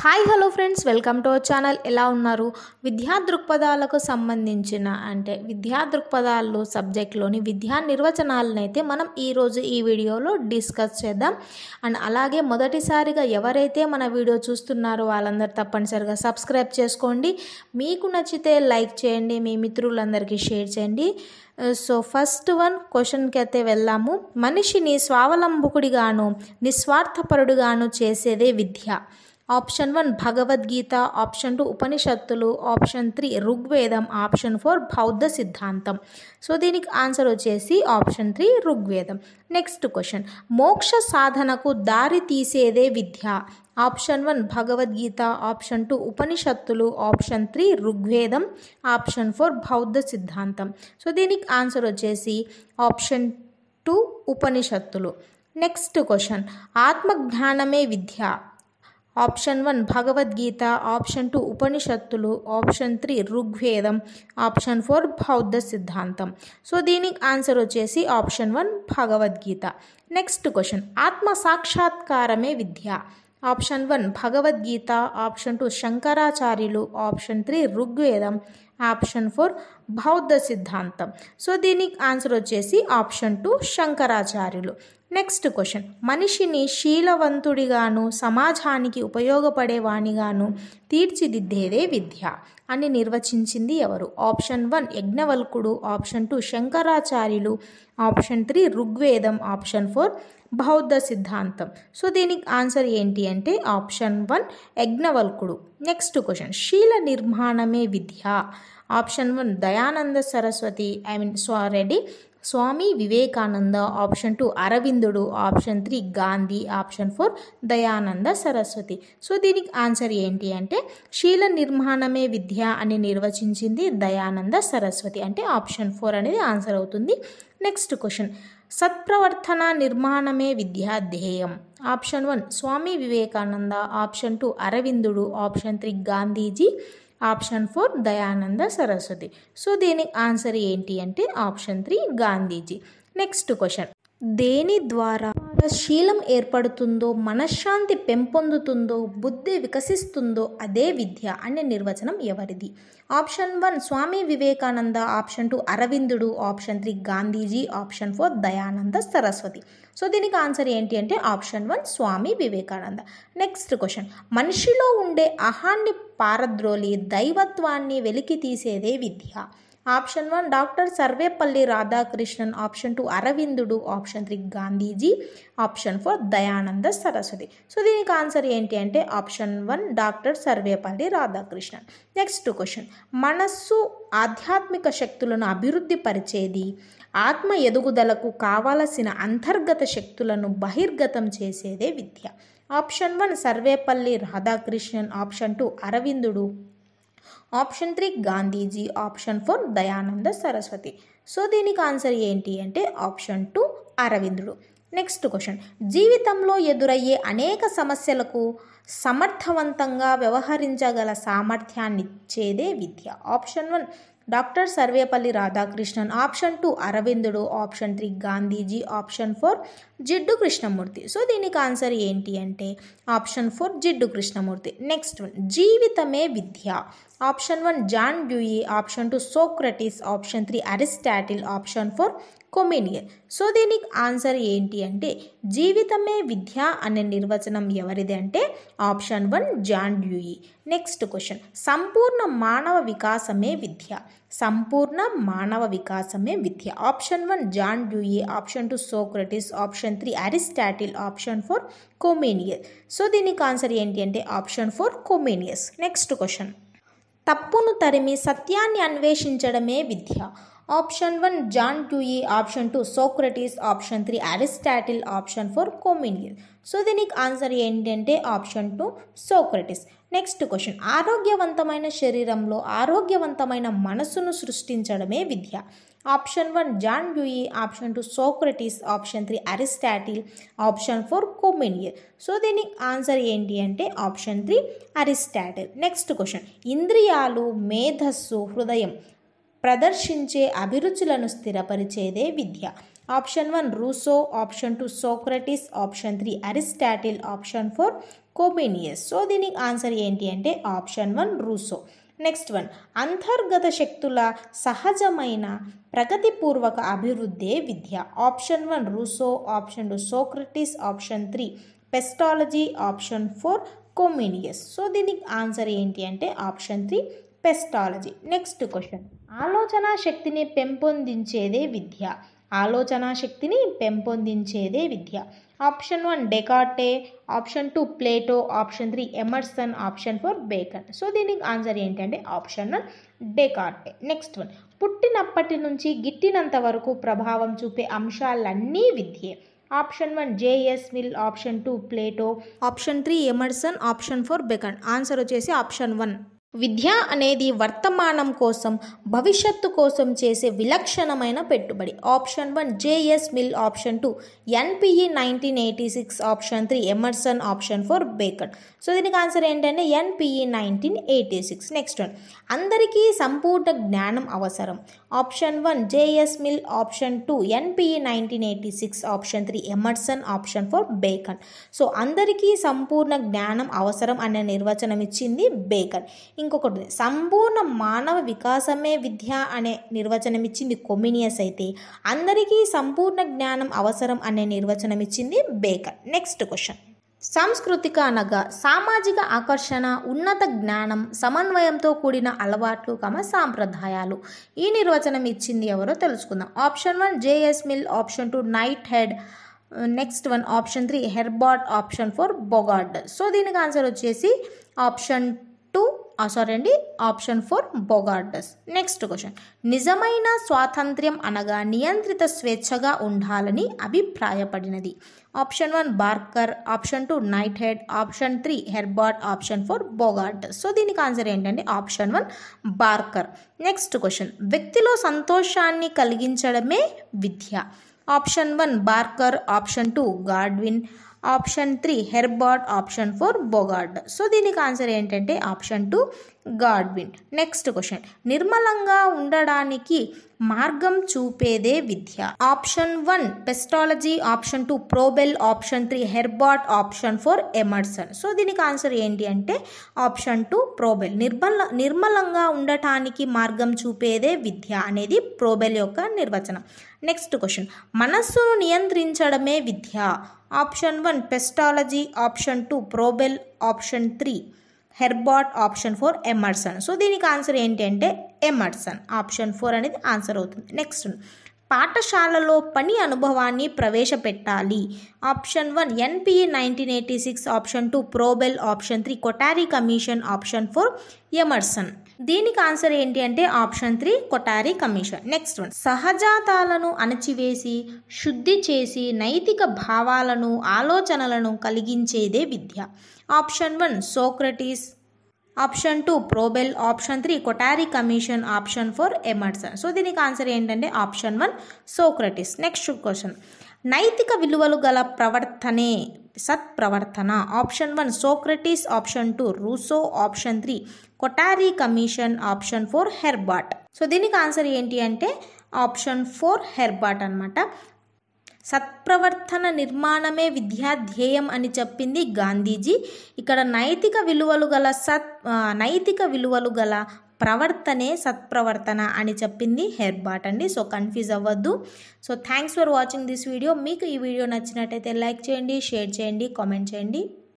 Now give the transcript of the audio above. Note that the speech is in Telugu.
hi hello friends welcome to our channel ఎలా ఉన్నారు విద్యా దృక్పథాలకు సంబంధించిన అంటే విద్యా దృక్పథాలు సబ్జెక్ట్లోని విద్యా నిర్వచనాలను అయితే మనం ఈరోజు ఈ వీడియోలో డిస్కస్ చేద్దాం అండ్ అలాగే మొదటిసారిగా ఎవరైతే మన వీడియో చూస్తున్నారో వాళ్ళందరూ తప్పనిసరిగా సబ్స్క్రైబ్ చేసుకోండి మీకు నచ్చితే లైక్ చేయండి మీ మిత్రులందరికీ షేర్ చేయండి సో ఫస్ట్ వన్ క్వశ్చన్కి అయితే వెళ్ళాము మనిషిని స్వావలంబకుడిగాను నిస్వార్థపరుడుగాను చేసేదే విద్య option one Bhagavad Gita option two ఉపనిషత్తులు option three Rigveda option four బౌద్ధ సిద్ధాంతం సో దీనికి ఆన్సర్ వచ్చేసి option three Rigveda next question మోక్ష సాధనకు దారి తీసేదే విద్య option one Bhagavad Gita option two ఉపనిషత్తులు option three Rigveda option four బౌద్ధ సిద్ధాంతం సో దీనికి ఆన్సర్ వచ్చేసి ఆప్షన్ టూ ఉపనిషత్తులు నెక్స్ట్ క్వశ్చన్ ఆత్మజ్ఞానమే విద్య option one Bhagavad Gita option two ఉపనిషత్తులు option three Rigveda option four బౌద్ధ సిద్ధాంతం సో దీనికి ఆన్సర్ వచ్చేసి option one Bhagavad Gita next question ఆత్మ సాక్షాత్కారమే విద్య option one Bhagavad Gita option two శంకరాచార్యులు option three Rigveda option four బౌద్ధ సిద్ధాంతం సో దీనికి ఆన్సర్ వచ్చేసి ఆప్షన్ టూ శంకరాచార్యులు నెక్స్ట్ క్వశ్చన్ మనిషిని శీలవంతుడిగాను సమాజానికి ఉపయోగపడేవాణిగాను తీర్చిదిద్దేదే విద్య అని నిర్వచించింది ఎవరు ఆప్షన్ వన్ యజ్ఞవల్కుడు ఆప్షన్ టూ శంకరాచార్యులు option three Rigveda option four బౌద్ధ సిద్ధాంతం సో దీనికి ఆన్సర్ ఏంటి అంటే ఆప్షన్ వన్ యజ్ఞవల్కుడు నెక్స్ట్ క్వశ్చన్ శీల నిర్మాణమే విద్య option one Dayananda Saraswati I mean సారెడ్డి స్వామి వివేకానంద ఆప్షన్ టూ అరవిందుడు option three Gandhi option four Dayananda Saraswati so దీనికి ఆన్సర్ ఏంటి అంటే శీల నిర్మాణమే విద్య అని నిర్వచించింది దయానంద సరస్వతి అంటే ఆప్షన్ ఫోర్ అనేది ఆన్సర్ అవుతుంది నెక్స్ట్ క్వశ్చన్ సత్ప్రవర్తన నిర్మాణమే విద్యా ధ్యేయం option one Swami Vivekananda option two అరవిందుడు option three Gandhiji option four Dayananda Saraswati so దీనికి ఆన్సర్ ఏంటి అంటే option three Gandhiji next question దేని ద్వారా శీలం ఏర్పడుతుందో మనశ్శాంతి పెంపొందుతుందో బుద్ధి వికసిస్తుందో అదే విద్య అనే నిర్వచనం ఎవరిది option one Swami Vivekananda option two అరవిందుడు option three Gandhiji option four Dayananda Saraswati so దీనికి ఆన్సర్ ఏంటి అంటే option one Swami Vivekananda next question మనిషిలో ఉండే అహాన్ని పారద్రోలి దైవత్వాన్ని వెలికి తీసేదే విద్య option one doctor Sarvepalli Radhakrishnan option two అరవిందుడు option three Gandhiji option four Dayananda Saraswati so దీనికి ఆన్సర్ ఏంటి అంటే option one doctor Sarvepalli Radhakrishnan next question మనస్సు ఆధ్యాత్మిక శక్తులను అభివృద్ధి పరిచేది ఆత్మ ఎదుగుదలకు కావలసిన అంతర్గత శక్తులను బహిర్గతం చేసేదే విద్య option one Sarvepalli Radhakrishnan option two అరవిందుడు option three Gandhiji option four Dayananda Saraswati so దీనికి ఆన్సర్ ఏంటి అంటే ఆప్షన్ టూ అరవిందుడు నెక్స్ట్ క్వశ్చన్ జీవితంలో ఎదురయ్యే అనేక సమస్యలకు సమర్థవంతంగా వ్యవహరించగల సామర్థ్యాన్నిచ్చేదే విద్య option one doctor Sarvepalli Radhakrishnan option two అరవిందుడు option three Gandhiji option four Jiddu Krishnamurti so దీనికి ఆన్సర్ ఏంటి అంటే option four Jiddu Krishnamurthy next one జీవితమే విద్య option one John Dewey option two Socrates option three Aristotle option four Comenius so దీనికి ఆన్సర్ ఏంటి అంటే జీవితమే విద్య అనే నిర్వచనం ఎవరిది అంటే option one John Dewey next question సంపూర్ణ మానవ వికాసమే విద్య సంపూర్ణ మానవ వికాసమే విద్య option one John Dewey option two Socrates option three Aristotle option four Comenius so దీనికి ఆన్సర్ ఏంటి అంటే option four Comenius next question తప్పును తరిమి సత్యాన్ని అన్వేషించడమే విద్య option one John Dewey option two Socrates option three Aristotle option four Comenius so దీనికి ఆన్సర్ ఏంటంటే option two Socrates next question ఆరోగ్యవంతమైన శరీరంలో ఆరోగ్యవంతమైన మనసును సృష్టించడమే విద్య option one John Dewey option two Socrates option three Aristotle option four Comenius so దీనికి ఆన్సర్ ఏంటి అంటే option three Aristotle next question ఇంద్రియాలు మేధస్సు హృదయం ప్రదర్శించే అభిరుచులను స్థిరపరిచేదే విద్య option one Rousseau option two Socrates option three Aristotle option four కోబెనియస్ so దీనికి ఆన్సర్ ఏంటి అంటే option one Rousseau next one అంతర్గత శక్తుల సహజమైన ప్రగతిపూర్వక అభివృద్ధే విద్య option one Rousseau option two Socrates option three Pestalozzi option four Comenius so దీనికి ఆన్సర్ ఏంటి అంటే option three Pestalozzi next question ఆలోచన శక్తిని పెంపొందించేదే విద్య ఆలోచనా శక్తిని పెంపొందించేదే విద్య option one Descartes option two Plato option three Emerson option four Bacon so దీనికి ఆన్సర్ ఏంటంటే option one Descartes next one పుట్టినప్పటి నుంచి గిట్టినంత వరకు ప్రభావం చూపే అంశాలన్నీ విద్యే option one JS Mill option two Plato option three Emerson option four Bacon answer వచ్చేసి ఆప్షన్ వన్ విద్య అనేది వర్తమానం కోసం భవిష్యత్తు కోసం చేసే విలక్షణమైన పెట్టుబడి option one JS Mill option two NPE nineteen eighty six option three Emerson option four Bacon so దీనికి ఆన్సర్ ఏంటంటే NPE nineteen eighty six next one అందరికీ సంపూర్ణ జ్ఞానం అవసరం option one JS Mill option two NPE nineteen eighty six option three Emerson option four Bacon so అందరికీ సంపూర్ణ జ్ఞానం అవసరం అనే నిర్వచనం ఇచ్చింది బేకన్ ఇంకొకటి ఉంది సంపూర్ణ మానవ వికాసమే విద్య అనే నిర్వచనం ఇచ్చింది కొమినియస్ అయితే అందరికీ సంపూర్ణ జ్ఞానం అవసరం అనే నిర్వచనం ఇచ్చింది బేకర్ నెక్స్ట్ క్వశ్చన్ సాంస్కృతిక అనగా సామాజిక ఆకర్షణ ఉన్నత జ్ఞానం సమన్వయంతో కూడిన అలవాట్లు కమ సాంప్రదాయాలు ఈ నిర్వచనం ఇచ్చింది ఎవరో తెలుసుకుందాం option one JS Mill option two Whitehead next one option three Herbart option four Bogard so దీనికి ఆన్సర్ వచ్చేసి ఆప్షన్ సారీ అండి option four Bogardus next question నిజమైన స్వాతంత్ర్యం అనగా నియంత్రిత స్వేచ్ఛగా ఉండాలని అభిప్రాయపడినది option one Barker option two Whitehead option three Herbart option four Bogard so దీనికి ఆన్సర్ ఏంటంటే option one Barker next question వ్యక్తిలో సంతోషాన్ని కలిగించడమే విద్య option one Barker option two Godwin option three Herbart option four Bogard so దీనికి ఆన్సర్ ఏంటంటే option two Godwin next question నిర్మలంగా ఉండడానికి మార్గం చూపేదే విద్య option one Pestalozzi option two Froebel option three Herbart option four Emerson so దీనికి ఆన్సర్ ఏంటి అంటే ఆప్షన్ టూ ప్రోబెల్ నిర్మల నిర్మలంగా ఉండటానికి మార్గం చూపేదే విద్య అనేది ప్రోబెల్ యొక్క నిర్వచనం నెక్స్ట్ క్వశ్చన్ మనస్సును నియంత్రించడమే విద్య option one Pestalozzi option two Froebel option three Herbart option four Emerson so దీనికి ఆన్సర్ ఏంటంటే ఎమర్సన్ ఆప్షన్ ఫోర్ అనేది ఆన్సర్ అవుతుంది నెక్స్ట్ పాఠశాలలో పని అనుభవాన్ని ప్రవేశపెట్టాలి option one NPA nineteen eighty six option two Froebel option three Kothari commission option four Emerson దీనికి ఆన్సర్ ఏంటి అంటే option three Kothari commission next one సహజాతాలను అణచివేసి శుద్ధి చేసి నైతిక భావాలను ఆలోచనలను కలిగించేదే విద్య option one Socrates option two Froebel option three Kothari commission option four Emerson so దీనికి ఆన్సర్ ఏంటంటే option one Socrates next question నైతిక విలువలు గల ప్రవర్తనే సత్ప్రవర్తన option one Socrates option two Rousseau option three Kothari commission option four Herbart so దీనికి ఆన్సర్ ఏంటి అంటే ఆప్షన్ ఫోర్ హెర్బాట్ అనమాట సత్ప్రవర్తన నిర్మాణమే విద్యాధ్యేయం అని చెప్పింది గాంధీజీ ఇక్కడ నైతిక విలువలు గల సత్ నైతిక విలువలు గల ప్రవర్తనే సత్ప్రవర్తన అని చెప్పింది హెర్బాట్ అండి సో కన్ఫ్యూజ్ అవ్వద్దు so thanks for watching this video మీకు ఈ వీడియో నచ్చినట్టయితే లైక్ చేయండి షేర్ చేయండి కామెంట్ చేయండి